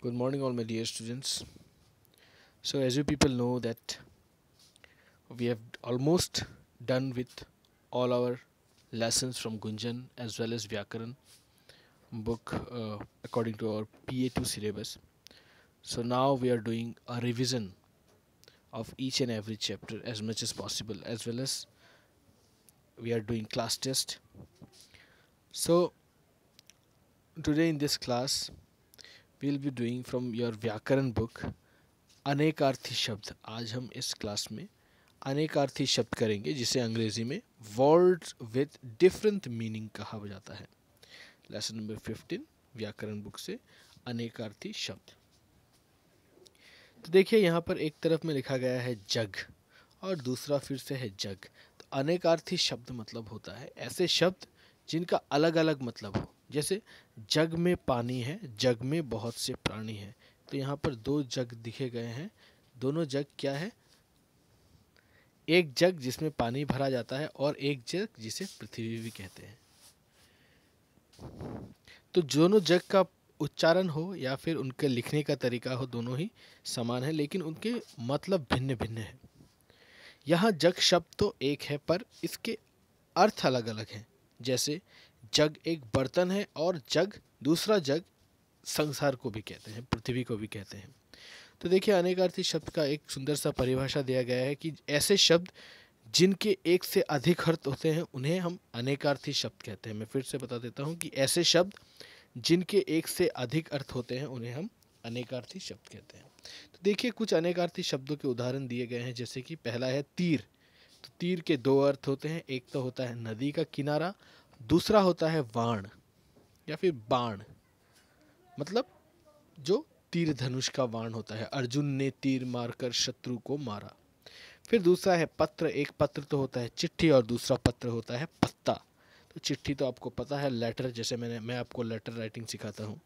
good morning all my dear students so as you people know that we have almost done with all our lessons from Gunjan as well as Vyakaran book uh, according to our PA2 syllabus so now we are doing a revision of each and every chapter as much as possible as well as we are doing class test so today in this class will be doing from your व्याकरण book अनेकार्थी शब्द आज हम इस class में अनेकार्थी शब्द करेंगे जिसे अंग्रेजी में वर्ड्स विद डिफरेंट मीनिंग कहा जाता है लेसन नंबर फिफ्टीन व्याकरण बुक से अनेकार्थी शब्द तो देखिए यहाँ पर एक तरफ में लिखा गया है जग और दूसरा फिर से है जग तो अनेकार्थी शब्द मतलब होता है ऐसे शब्द जिनका अलग अलग मतलब हो जैसे जग में पानी है जग में बहुत से प्राणी हैं तो यहाँ पर दो जग दिखे गए हैं दोनों जग क्या है एक जग जिसमें पानी भरा जाता है और एक जग जिसे पृथ्वी भी कहते हैं तो दोनों जग का उच्चारण हो या फिर उनके लिखने का तरीका हो दोनों ही समान है लेकिन उनके मतलब भिन्न भिन्न है यहाँ जग शब्द तो एक है पर इसके अर्थ अलग अलग हैं जैसे जग एक बर्तन है और जग दूसरा जग संसार को भी कहते हैं पृथ्वी को भी कहते हैं तो देखिए अनेकार्थी शब्द का एक सुंदर सा परिभाषा दिया गया है कि ऐसे शब्द जिनके एक से अधिक अर्थ होते हैं उन्हें हम अनेकार्थी शब्द कहते हैं मैं फिर से बता देता हूँ कि ऐसे शब्द जिनके एक से अधिक अर्थ होते हैं उन्हें हम अनेकार्थी शब्द कहते हैं तो देखिए कुछ अनेकार्थी शब्दों के उदाहरण दिए गए हैं जैसे कि पहला है तीर तो तीर के दो अर्थ होते हैं एक तो होता है नदी का किनारा दूसरा होता है वाण या फिर बाण मतलब जो तीर धनुष का वाण होता है अर्जुन ने तीर मारकर शत्रु को मारा फिर दूसरा है पत्र एक पत्र तो होता है चिट्ठी और दूसरा पत्र होता है पत्ता तो चिट्ठी तो आपको पता है लेटर जैसे मैंने मैं आपको लेटर राइटिंग सिखाता हूँ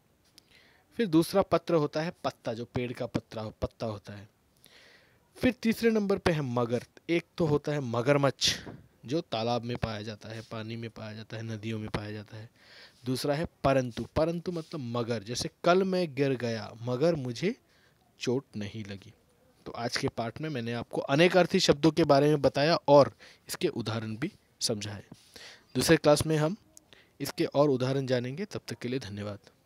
फिर दूसरा पत्र होता है पत्ता जो पेड़ का पत्ता पत्ता होता है फिर तीसरे नंबर पे है मगर एक तो होता है मगरमच्छ जो तालाब में पाया जाता है पानी में पाया जाता है नदियों में पाया जाता है दूसरा है परंतु परंतु मतलब मगर जैसे कल मैं गिर गया मगर मुझे चोट नहीं लगी तो आज के पाठ में मैंने आपको अनेक अर्थी शब्दों के बारे में बताया और इसके उदाहरण भी समझाए दूसरे क्लास में हम इसके और उदाहरण जानेंगे तब तक के लिए धन्यवाद